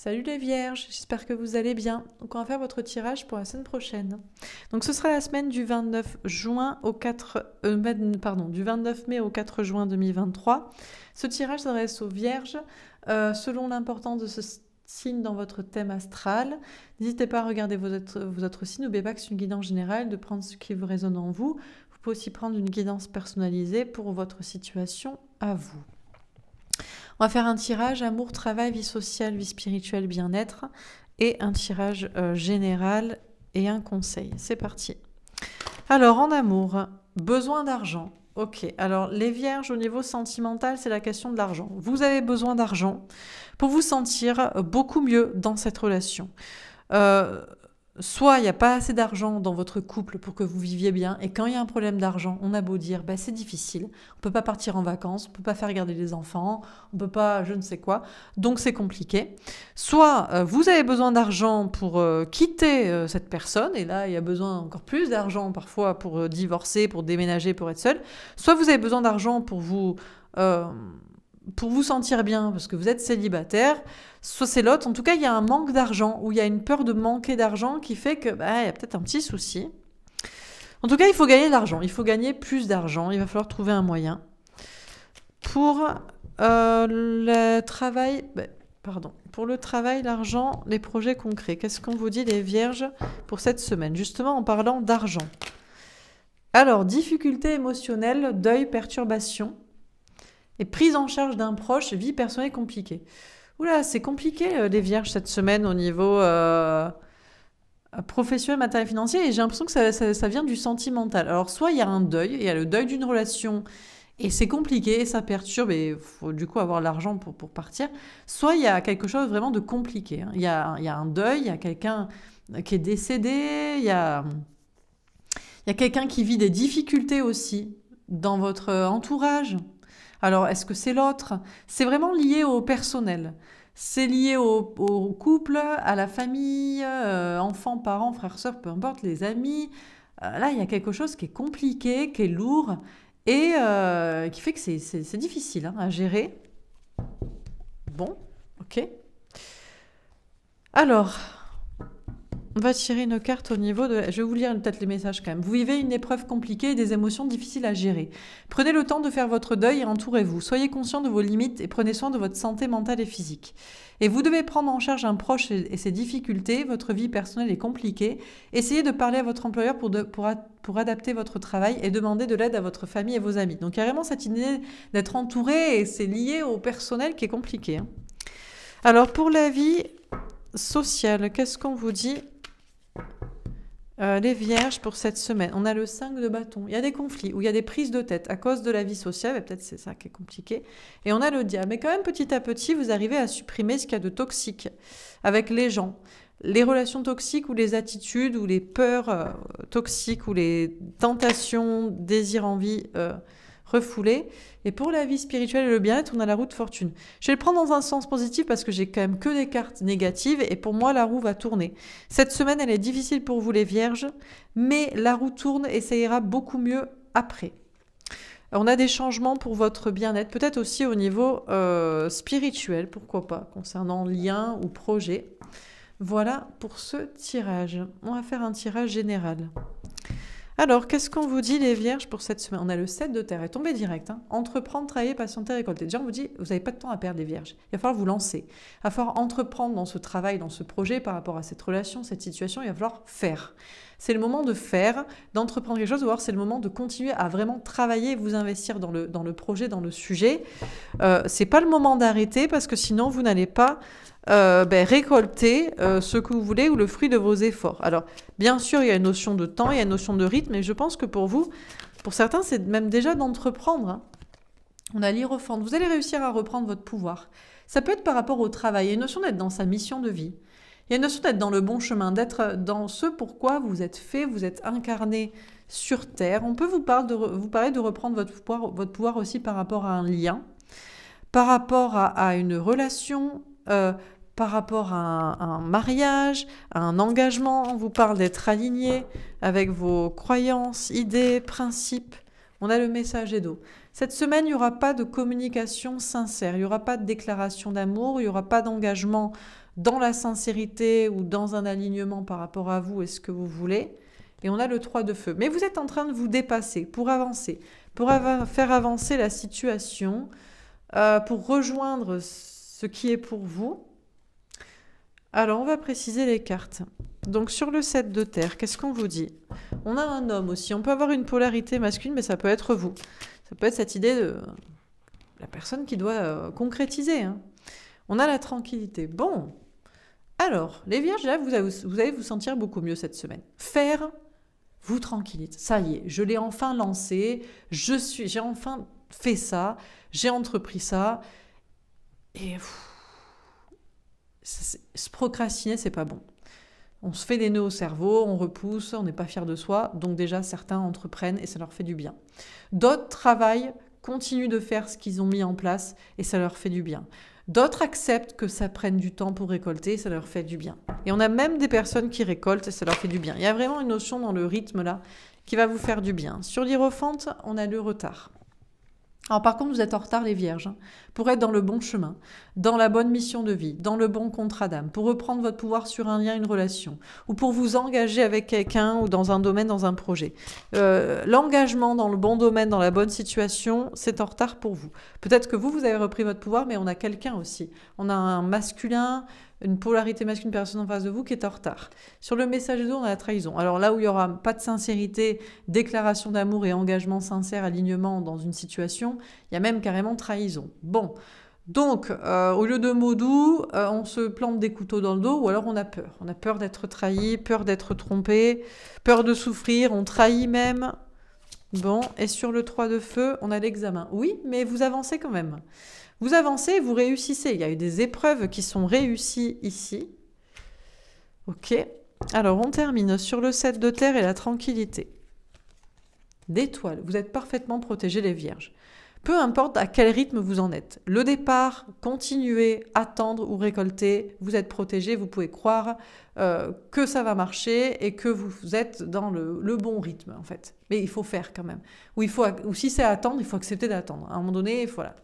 Salut les vierges, j'espère que vous allez bien. Donc on va faire votre tirage pour la semaine prochaine. Donc ce sera la semaine du 29 juin au 4 euh, pardon, du 29 mai au 4 juin 2023. Ce tirage s'adresse aux vierges euh, selon l'importance de ce signe dans votre thème astral. N'hésitez pas à regarder vos autres, vos autres signes. N'oubliez pas que c'est une guidance générale de prendre ce qui vous résonne en vous. Vous pouvez aussi prendre une guidance personnalisée pour votre situation à vous. On va faire un tirage amour, travail, vie sociale, vie spirituelle, bien-être et un tirage euh, général et un conseil. C'est parti. Alors en amour, besoin d'argent. Ok, alors les vierges au niveau sentimental, c'est la question de l'argent. Vous avez besoin d'argent pour vous sentir beaucoup mieux dans cette relation. Euh, soit il n'y a pas assez d'argent dans votre couple pour que vous viviez bien, et quand il y a un problème d'argent, on a beau dire, bah, c'est difficile, on peut pas partir en vacances, on peut pas faire garder les enfants, on peut pas, je ne sais quoi, donc c'est compliqué. Soit euh, vous avez besoin d'argent pour euh, quitter euh, cette personne, et là il y a besoin encore plus d'argent parfois pour divorcer, pour déménager, pour être seul. Soit vous avez besoin d'argent pour vous pour vous sentir bien, parce que vous êtes célibataire, soit c'est l'autre. En tout cas, il y a un manque d'argent ou il y a une peur de manquer d'argent qui fait que bah, il y a peut-être un petit souci. En tout cas, il faut gagner de l'argent. Il faut gagner plus d'argent. Il va falloir trouver un moyen. Pour euh, le travail, bah, pardon, pour le travail, l'argent, les projets concrets. Qu'est-ce qu'on vous dit les vierges pour cette semaine Justement, en parlant d'argent. Alors, difficulté émotionnelle, deuil, perturbation. Et prise en charge d'un proche, vie personnelle compliquée. Oula, c'est compliqué euh, les vierges cette semaine au niveau euh, euh, professionnel, matériel, financier. Et j'ai l'impression que ça, vient du sentimental. Alors, soit il y a un deuil, il y a le deuil d'une relation et c'est compliqué, ça perturbe et faut du coup avoir l'argent pour, partir. Soit il y a quelque chose vraiment de compliqué. Hein. Il y a, il y a un deuil, il y a quelqu'un qui est décédé, il y a, il y a quelqu'un qui vit des difficultés aussi dans votre entourage. Alors, est-ce que c'est l'autre C'est vraiment lié au personnel. C'est lié au, couple, à la famille, euh, enfants, parents, frères, sœurs, peu importe, les amis. Euh, là, il y a quelque chose qui est compliqué, qui est lourd et euh, qui fait que c'est difficile hein, à gérer. Bon, ok. Alors, on va tirer une carte au niveau de... Je vais vous lire peut-être les messages quand même. Vous vivez une épreuve compliquée et des émotions difficiles à gérer. Prenez le temps de faire votre deuil et entourez-vous. Soyez conscient de vos limites et prenez soin de votre santé mentale et physique. Et vous devez prendre en charge un proche et ses difficultés. Votre vie personnelle est compliquée. Essayez de parler à votre employeur pour, pour, pour adapter votre travail et demander de l'aide à votre famille et vos amis. Donc carrément cette idée d'être entouré et c'est lié au personnel qui est compliqué. Hein. Alors pour la vie sociale, qu'est-ce qu'on vous dit les euh, vierges pour cette semaine, on a le 5 de bâton. Il y a des conflits ou il y a des prises de tête à cause de la vie sociale, et peut-être c'est ça qui est compliqué. Et on a le diable. Mais quand même, petit à petit, vous arrivez à supprimer ce qu'il y a de toxique avec les gens. Les relations toxiques ou les attitudes ou les peurs euh, toxiques ou les tentations, désirs, envies Euh, refoulé. Et pour la vie spirituelle et le bien-être, on a la roue de fortune. Je vais le prendre dans un sens positif parce que j'ai quand même que des cartes négatives et pour moi, la roue va tourner. Cette semaine, elle est difficile pour vous les vierges, mais la roue tourne et ça ira beaucoup mieux après. On a des changements pour votre bien-être, peut-être aussi au niveau euh, spirituel, pourquoi pas, concernant liens ou projet. Voilà pour ce tirage. On va faire un tirage général. Alors, qu'est-ce qu'on vous dit les vierges pour cette semaine On a le 7 de terre, Et tombé direct. Hein. Entreprendre, travailler, patienter, récolter. Déjà, on vous dit, vous n'avez pas de temps à perdre les vierges. Il va falloir vous lancer. Il va falloir entreprendre dans ce travail, dans ce projet, par rapport à cette relation, cette situation. Il va falloir faire c'est le moment de faire, d'entreprendre quelque chose, ou c'est le moment de continuer à vraiment travailler, vous investir dans le, dans le projet, dans le sujet. Euh, ce n'est pas le moment d'arrêter parce que sinon vous n'allez pas euh, ben, récolter euh, ce que vous voulez ou le fruit de vos efforts. Alors, bien sûr, il y a une notion de temps, il y a une notion de rythme, mais je pense que pour vous, pour certains, c'est même déjà d'entreprendre. Hein. On a reprendre. Vous allez réussir à reprendre votre pouvoir. Ça peut être par rapport au travail. Il y a une notion d'être dans sa mission de vie. Il y a une notion d'être dans le bon chemin, d'être dans ce pourquoi vous êtes fait, vous êtes incarné sur Terre. On peut vous, parler de, reprendre votre pouvoir, votre pouvoir aussi par rapport à un lien, par rapport à, une relation, euh, par rapport à un, mariage, à un engagement. On vous parle d'être aligné avec vos croyances, idées, principes. On a le message d'eau. Cette semaine, il n'y aura pas de communication sincère, il n'y aura pas de déclaration d'amour, il n'y aura pas d'engagement dans la sincérité ou dans un alignement par rapport à vous et ce que vous voulez. Et on a le 3 de feu. Mais vous êtes en train de vous dépasser pour avancer, pour faire avancer la situation, euh, pour rejoindre ce qui est pour vous. Alors, on va préciser les cartes. Donc, sur le 7 de terre, qu'est-ce qu'on vous dit On a un homme aussi. On peut avoir une polarité masculine, mais ça peut être vous. Ça peut être cette idée de la personne qui doit euh, concrétiser. Hein. On a la tranquillité. Bon, alors, les vierges, là, vous allez, vous sentir beaucoup mieux cette semaine. Faire vous tranquillise. Ça y est, je l'ai enfin lancé, je suis, j'ai enfin fait ça, j'ai entrepris ça. Et se procrastiner, c'est pas bon. On se fait des nœuds au cerveau, on repousse, on n'est pas fier de soi, donc déjà certains entreprennent et ça leur fait du bien. D'autres travaillent, continuent de faire ce qu'ils ont mis en place et ça leur fait du bien. D'autres acceptent que ça prenne du temps pour récolter, et ça leur fait du bien. Et on a même des personnes qui récoltent et ça leur fait du bien. Il y a vraiment une notion dans le rythme là qui va vous faire du bien. Sur l'hyrophante, on a le retard. Alors par contre, vous êtes en retard les vierges, hein, pour être dans le bon chemin, dans la bonne mission de vie, dans le bon contrat d'âme, pour reprendre votre pouvoir sur un lien, une relation, ou pour vous engager avec quelqu'un ou dans un domaine, dans un projet. Euh, l'engagement dans le bon domaine, dans la bonne situation, c'est en retard pour vous. Peut-être que vous, vous avez repris votre pouvoir, mais on a quelqu'un aussi. On a un masculin, une polarité masculine, personne en face de vous qui est en retard. Sur le message d'eau, on a la trahison. Alors là où il n'y aura pas de sincérité, déclaration d'amour et engagement sincère, alignement dans une situation, il y a même carrément trahison. Bon, donc euh, au lieu de mots doux, euh, on se plante des couteaux dans le dos ou alors on a peur. On a peur d'être trahi, peur d'être trompé, peur de souffrir, on trahit même. Bon, et sur le 3 de feu, on a l'examen. Oui, mais vous avancez quand même. Vous avancez, vous réussissez. Il y a eu des épreuves qui sont réussies ici. Ok. Alors, on termine sur le 7 de terre et la tranquillité. D'étoiles. Vous êtes parfaitement protégés, les vierges. Peu importe à quel rythme vous en êtes. Le départ, continuer, attendre ou récolter, vous êtes protégés. vous pouvez croire euh, que ça va marcher et que vous êtes dans le, bon rythme en fait. Mais il faut faire quand même. Ou, il faut, ou si c'est attendre, il faut accepter d'attendre. À un moment donné, voilà.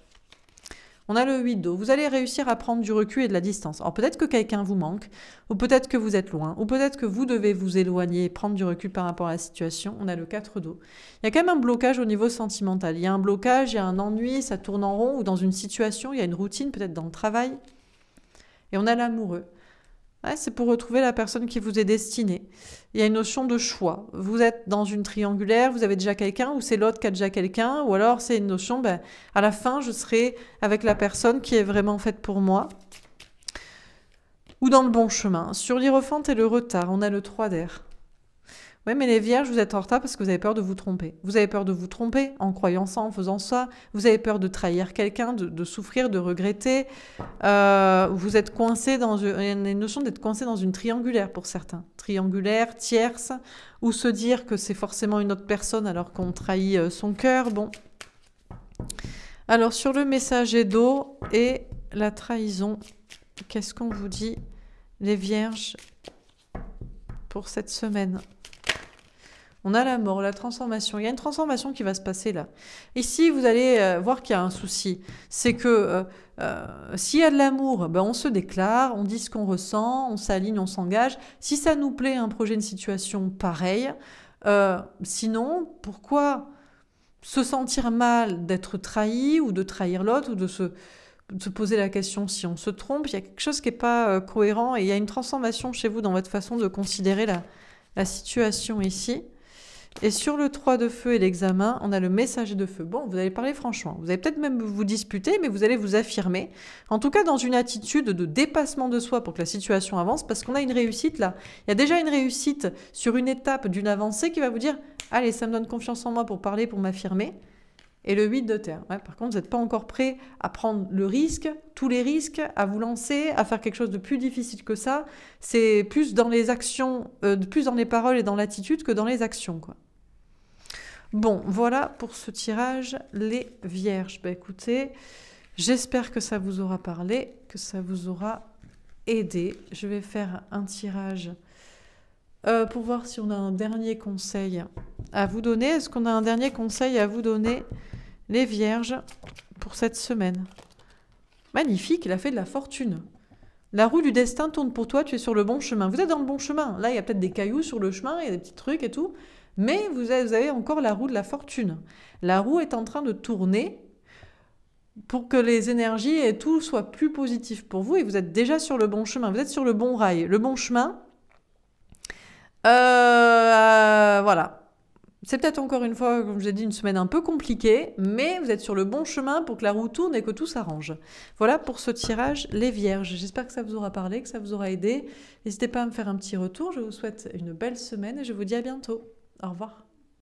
On a le 8 dos. Vous allez réussir à prendre du recul et de la distance. Alors peut-être que quelqu'un vous manque, ou peut-être que vous êtes loin, ou peut-être que vous devez vous éloigner et prendre du recul par rapport à la situation. On a le 4 d'eau. Il y a quand même un blocage au niveau sentimental. Il y a un blocage, il y a un ennui, ça tourne en rond, ou dans une situation, il y a une routine, peut-être dans le travail. Et on a l'amoureux c'est pour retrouver la personne qui vous est destinée. Il y a une notion de choix. Vous êtes dans une triangulaire, vous avez déjà quelqu'un, ou c'est l'autre qui a déjà quelqu'un, ou alors c'est une notion, ben, à la fin, je serai avec la personne qui est vraiment faite pour moi, ou dans le bon chemin. Sur l'irofante et le retard, on a le 3 d'air. Oui, mais les vierges, vous êtes en retard parce que vous avez peur de vous tromper. Vous avez peur de vous tromper en croyant ça, en faisant ça. Vous avez peur de trahir quelqu'un, de, souffrir, de regretter. Euh, vous êtes coincé dans une, une notion d'être coincé dans une triangulaire pour certains. Triangulaire, tierce, ou se dire que c'est forcément une autre personne alors qu'on trahit euh, son cœur. Bon. Alors, sur le messager d'eau et la trahison, qu'est-ce qu'on vous dit, les vierges, pour cette semaine on a la mort, la transformation. Il y a une transformation qui va se passer là. Ici, vous allez euh, voir qu'il y a un souci. C'est que euh, euh, s'il y a de l'amour, ben, on se déclare, on dit ce qu'on ressent, on s'aligne, on s'engage. Si ça nous plaît, un projet, une situation pareille. sinon, pourquoi se sentir mal d'être trahi ou de trahir l'autre ou de se, poser la question si on se trompe, il y a quelque chose qui n'est pas cohérent et il y a une transformation chez vous dans votre façon de considérer la situation ici. Et sur le 3 de feu et l'examen, on a le messager de feu. Bon, vous allez parler franchement. Vous allez peut-être même vous disputer, mais vous allez vous affirmer. En tout cas, dans une attitude de dépassement de soi pour que la situation avance, parce qu'on a une réussite là. Il y a déjà une réussite sur une étape d'une avancée qui va vous dire Allez, ça me donne confiance en moi pour parler, pour m'affirmer. Et le 8 de terre. par contre, vous n'êtes pas encore prêt à prendre le risque, tous les risques, à vous lancer, à faire quelque chose de plus difficile que ça. C'est plus dans les actions, euh, plus dans les paroles et dans l'attitude que dans les actions. Quoi. Bon, voilà pour ce tirage, les vierges. Bah écoutez, j'espère que ça vous aura parlé, que ça vous aura aidé. Je vais faire un tirage euh, pour voir si on a un dernier conseil à vous donner. Est-ce qu'on a un dernier conseil à vous donner, les vierges, pour cette semaine Magnifique, il a fait de la fortune. La roue du destin tourne pour toi, tu es sur le bon chemin. Vous êtes dans le bon chemin. Là, il y a peut-être des cailloux sur le chemin, il y a des petits trucs et tout. Mais vous avez encore la roue de la fortune. La roue est en train de tourner pour que les énergies et tout soient plus positifs pour vous et vous êtes déjà sur le bon chemin, vous êtes sur le bon rail, le bon chemin. Euh, voilà. C'est peut-être encore une fois, comme je l'ai dit, une semaine un peu compliquée, mais vous êtes sur le bon chemin pour que la roue tourne et que tout s'arrange. Voilà pour ce tirage, les vierges. J'espère que ça vous aura parlé, que ça vous aura aidé. N'hésitez pas à me faire un petit retour. Je vous souhaite une belle semaine et je vous dis à bientôt. Au revoir.